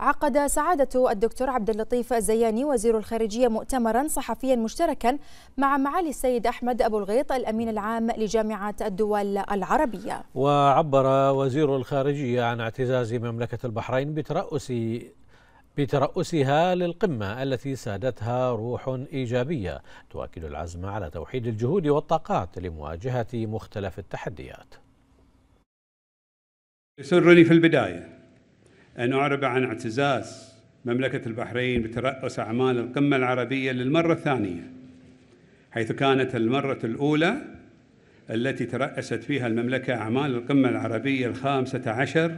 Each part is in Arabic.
عقد سعادة الدكتور عبد اللطيف الزياني وزير الخارجية مؤتمرا صحفيا مشتركا مع معالي السيد أحمد أبو الغيط الأمين العام لجامعة الدول العربية وعبر وزير الخارجية عن اعتزاز مملكة البحرين بترأس بترأسها للقمة التي سادتها روح إيجابية تؤكد العزم على توحيد الجهود والطاقات لمواجهة مختلف التحديات يسرني في البداية أن أعرب عن اعتزاز مملكة البحرين بترأس أعمال القمة العربية للمرة الثانية حيث كانت المرة الأولى التي ترأست فيها المملكة أعمال القمة العربية الخامسة عشر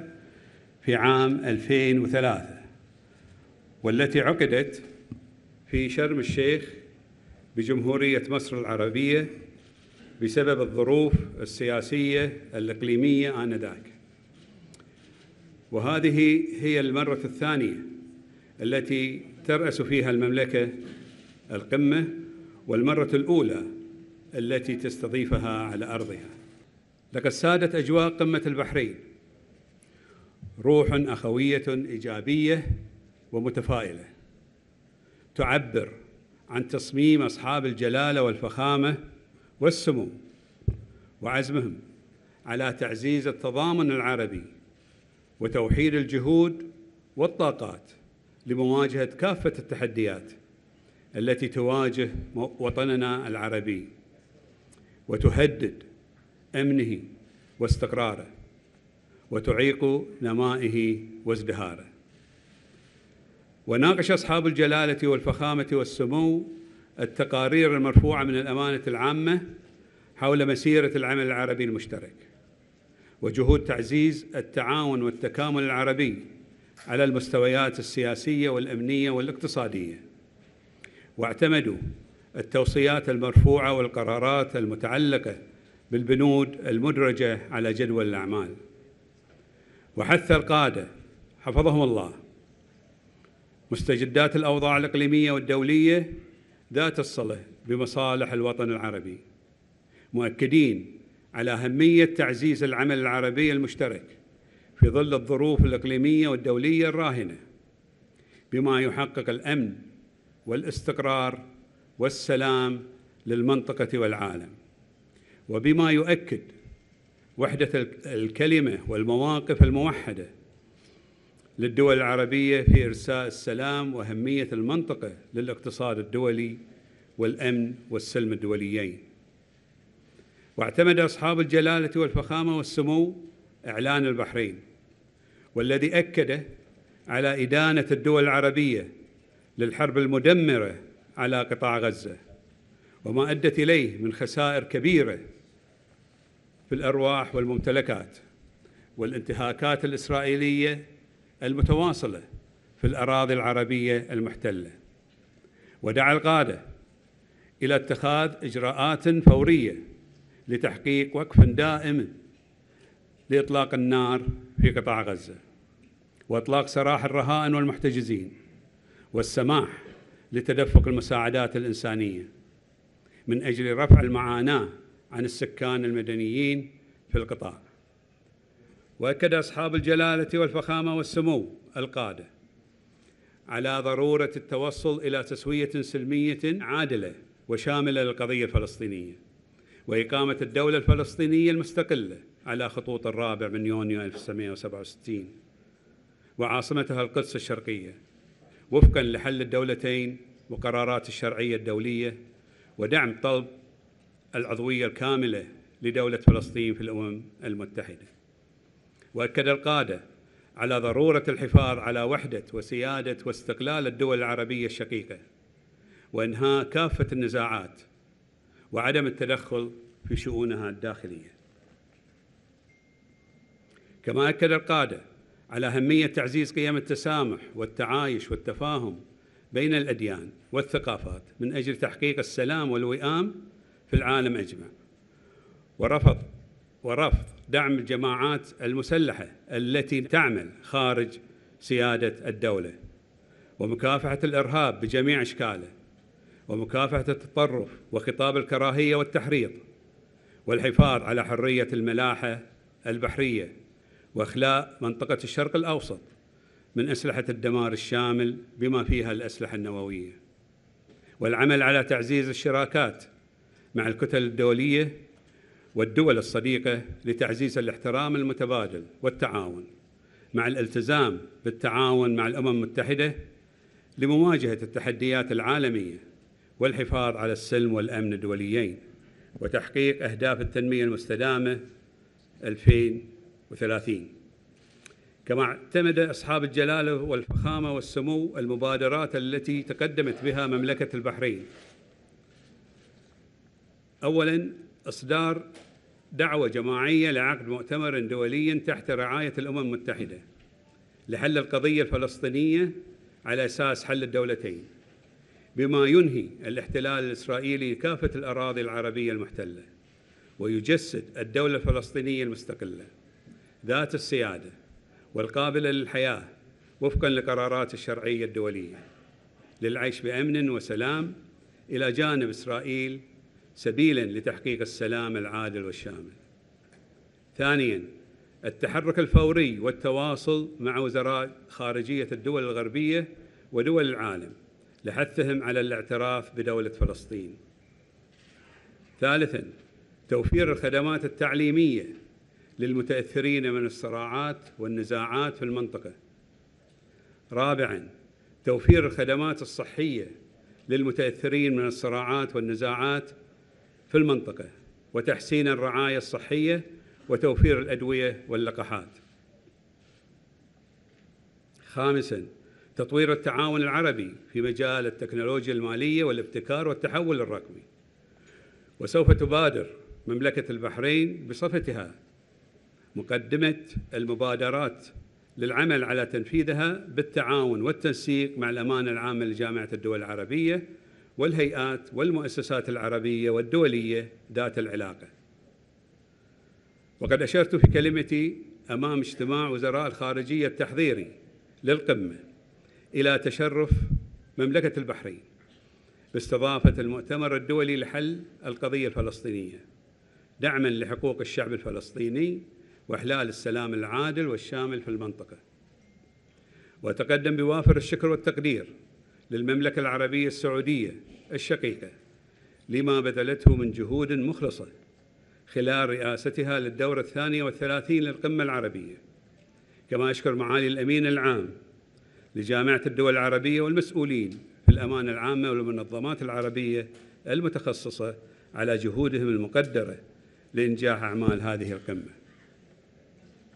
في عام 2003 والتي عقدت في شرم الشيخ بجمهورية مصر العربية بسبب الظروف السياسية الإقليمية آنذاك وهذه هي المرة الثانية التي ترأس فيها المملكة القمة والمرة الأولى التي تستضيفها على أرضها لقد سادت أجواء قمة البحرين روح أخوية إيجابية ومتفائلة تعبر عن تصميم أصحاب الجلالة والفخامة والسمو وعزمهم على تعزيز التضامن العربي وتوحيد الجهود والطاقات لمواجهة كافة التحديات التي تواجه وطننا العربي وتهدد أمنه واستقراره وتعيق نمائه وازدهاره وناقش أصحاب الجلالة والفخامة والسمو التقارير المرفوعة من الأمانة العامة حول مسيرة العمل العربي المشترك وجهود تعزيز التعاون والتكامل العربي على المستويات السياسية والأمنية والاقتصادية واعتمدوا التوصيات المرفوعة والقرارات المتعلقة بالبنود المدرجة على جدول الأعمال وحث القادة حفظهم الله مستجدات الأوضاع الإقليمية والدولية ذات الصلة بمصالح الوطن العربي مؤكدين على أهمية تعزيز العمل العربي المشترك في ظل الظروف الإقليمية والدولية الراهنة بما يحقق الأمن والاستقرار والسلام للمنطقة والعالم وبما يؤكد وحدة الكلمة والمواقف الموحدة للدول العربية في إرساء السلام وأهمية المنطقة للاقتصاد الدولي والأمن والسلم الدوليين واعتمد أصحاب الجلالة والفخامة والسمو إعلان البحرين والذي أكد على إدانة الدول العربية للحرب المدمرة على قطاع غزة وما أدت إليه من خسائر كبيرة في الأرواح والممتلكات والانتهاكات الإسرائيلية المتواصلة في الأراضي العربية المحتلة ودعا القادة إلى اتخاذ إجراءات فورية لتحقيق وقف دائم لإطلاق النار في قطاع غزة وإطلاق سراح الرهائن والمحتجزين والسماح لتدفق المساعدات الإنسانية من أجل رفع المعاناة عن السكان المدنيين في القطاع وأكد أصحاب الجلالة والفخامة والسمو القادة على ضرورة التوصل إلى تسوية سلمية عادلة وشاملة للقضية الفلسطينية وإقامة الدولة الفلسطينية المستقلة على خطوط الرابع من يونيو 1967 وعاصمتها القدس الشرقية وفقا لحل الدولتين وقرارات الشرعية الدولية ودعم طلب العضوية الكاملة لدولة فلسطين في الأمم المتحدة وأكد القادة على ضرورة الحفاظ على وحدة وسيادة واستقلال الدول العربية الشقيقة وإنهاء كافة النزاعات وعدم التدخل في شؤونها الداخلية كما أكد القادة على أهمية تعزيز قيم التسامح والتعايش والتفاهم بين الأديان والثقافات من أجل تحقيق السلام والوئام في العالم أجمع ورفض ورفض دعم الجماعات المسلحة التي تعمل خارج سيادة الدولة ومكافحة الإرهاب بجميع أشكاله ومكافحة التطرف وخطاب الكراهية والتحريض والحفاظ على حرية الملاحة البحرية وإخلاء منطقة الشرق الأوسط من أسلحة الدمار الشامل بما فيها الأسلحة النووية والعمل على تعزيز الشراكات مع الكتل الدولية والدول الصديقة لتعزيز الاحترام المتبادل والتعاون مع الالتزام بالتعاون مع الأمم المتحدة لمواجهة التحديات العالمية والحفاظ على السلم والأمن الدوليين وتحقيق أهداف التنمية المستدامة 2030 كما اعتمد أصحاب الجلالة والفخامة والسمو المبادرات التي تقدمت بها مملكة البحرين أولاً إصدار دعوة جماعية لعقد مؤتمر دولي تحت رعاية الأمم المتحدة لحل القضية الفلسطينية على أساس حل الدولتين بما ينهي الاحتلال الإسرائيلي كافة الأراضي العربية المحتلة ويجسد الدولة الفلسطينية المستقلة ذات السيادة والقابلة للحياة وفقا لقرارات الشرعية الدولية للعيش بأمن وسلام إلى جانب إسرائيل سبيلا لتحقيق السلام العادل والشامل ثانيا التحرك الفوري والتواصل مع وزراء خارجية الدول الغربية ودول العالم لحثهم على الاعتراف بدولة فلسطين ثالثاً توفير الخدمات التعليمية للمتأثرين من الصراعات والنزاعات في المنطقة رابعاً توفير الخدمات الصحية للمتأثرين من الصراعات والنزاعات في المنطقة وتحسين الرعاية الصحية وتوفير الأدوية واللقاحات خامساً تطوير التعاون العربي في مجال التكنولوجيا المالية والابتكار والتحول الرقمي وسوف تبادر مملكة البحرين بصفتها مقدمة المبادرات للعمل على تنفيذها بالتعاون والتنسيق مع الأمانة العامة لجامعة الدول العربية والهيئات والمؤسسات العربية والدولية ذات العلاقة وقد أشرت في كلمتي أمام اجتماع وزراء الخارجية التحضيري للقمة إلى تشرف مملكة البحرين باستضافة المؤتمر الدولي لحل القضية الفلسطينية دعما لحقوق الشعب الفلسطيني وإحلال السلام العادل والشامل في المنطقة وتقدم بوافر الشكر والتقدير للمملكة العربية السعودية الشقيقة لما بذلته من جهود مخلصة خلال رئاستها للدورة الثانية والثلاثين للقمة العربية كما أشكر معالي الأمين العام لجامعة الدول العربية والمسؤولين في الأمانة العامة والمنظمات العربية المتخصصة على جهودهم المقدرة لإنجاح أعمال هذه القمة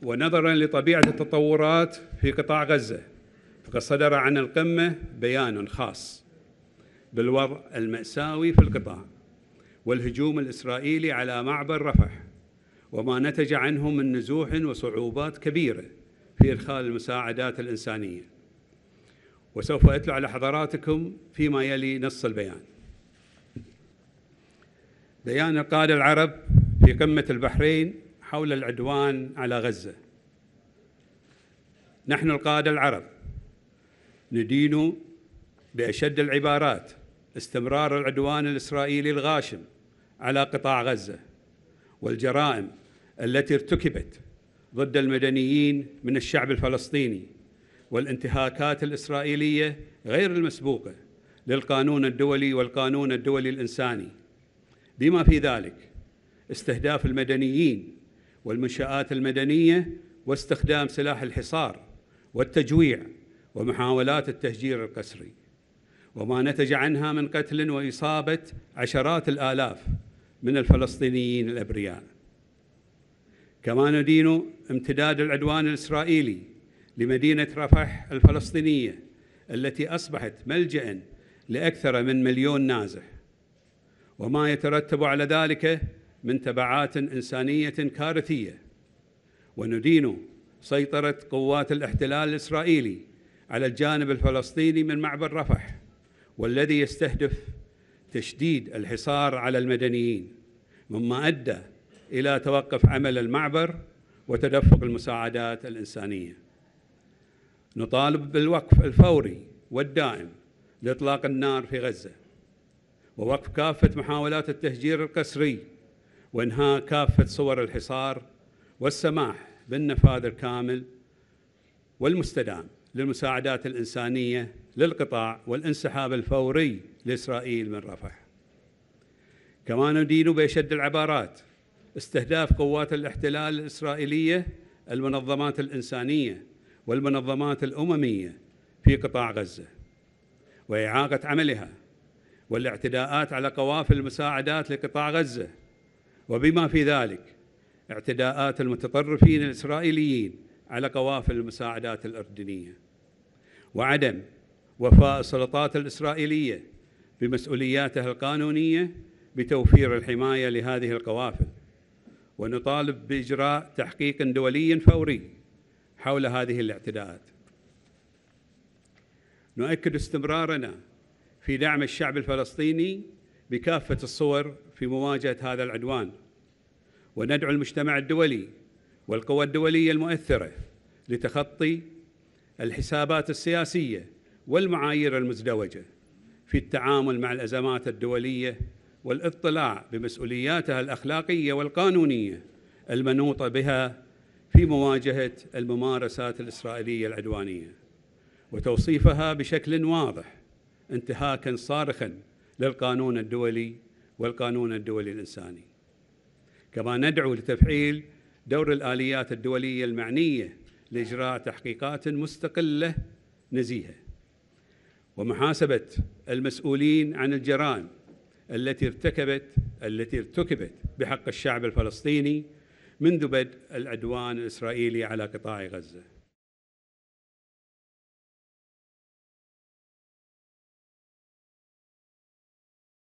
ونظرا لطبيعة التطورات في قطاع غزة فقد صدر عن القمة بيان خاص بالوضع المأساوي في القطاع والهجوم الإسرائيلي على معبر رفح وما نتج عنه من نزوح وصعوبات كبيرة في إدخال المساعدات الإنسانية وسوف أتلو على حضراتكم فيما يلي نص البيان بيان قال العرب في قمة البحرين حول العدوان على غزة نحن القادة العرب ندين بأشد العبارات استمرار العدوان الإسرائيلي الغاشم على قطاع غزة والجرائم التي ارتكبت ضد المدنيين من الشعب الفلسطيني والانتهاكات الإسرائيلية غير المسبوقة للقانون الدولي والقانون الدولي الإنساني بما في ذلك استهداف المدنيين والمنشآت المدنية واستخدام سلاح الحصار والتجويع ومحاولات التهجير القسري وما نتج عنها من قتل وإصابة عشرات الآلاف من الفلسطينيين الأبرياء كما ندين امتداد العدوان الإسرائيلي لمدينة رفح الفلسطينية التي أصبحت ملجأ لأكثر من مليون نازح وما يترتب على ذلك من تبعات إنسانية كارثية وندين سيطرة قوات الاحتلال الإسرائيلي على الجانب الفلسطيني من معبر رفح والذي يستهدف تشديد الحصار على المدنيين مما أدى إلى توقف عمل المعبر وتدفق المساعدات الإنسانية نطالب بالوقف الفوري والدائم لإطلاق النار في غزة ووقف كافة محاولات التهجير القسري وإنهاء كافة صور الحصار والسماح بالنفاذ الكامل والمستدام للمساعدات الإنسانية للقطاع والانسحاب الفوري لإسرائيل من رفح كما ندين بأشد العبارات استهداف قوات الاحتلال الإسرائيلية المنظمات الإنسانية والمنظمات الأممية في قطاع غزة وإعاقة عملها والاعتداءات على قوافل المساعدات لقطاع غزة وبما في ذلك اعتداءات المتطرفين الإسرائيليين على قوافل المساعدات الأردنية وعدم وفاء السلطات الإسرائيلية بمسؤولياتها القانونية بتوفير الحماية لهذه القوافل ونطالب بإجراء تحقيق دولي فوري حول هذه الاعتداءات نؤكد استمرارنا في دعم الشعب الفلسطيني بكافة الصور في مواجهة هذا العدوان وندعو المجتمع الدولي والقوى الدولية المؤثرة لتخطي الحسابات السياسية والمعايير المزدوجة في التعامل مع الأزمات الدولية والاطلاع بمسؤولياتها الأخلاقية والقانونية المنوطة بها في مواجهة الممارسات الإسرائيلية العدوانية وتوصيفها بشكل واضح انتهاكا صارخا للقانون الدولي والقانون الدولي الإنساني كما ندعو لتفعيل دور الآليات الدولية المعنية لإجراء تحقيقات مستقلة نزيهة ومحاسبة المسؤولين عن الجرائم التي ارتكبت التي ارتكبت بحق الشعب الفلسطيني منذ بدء العدوان الإسرائيلي على قطاع غزة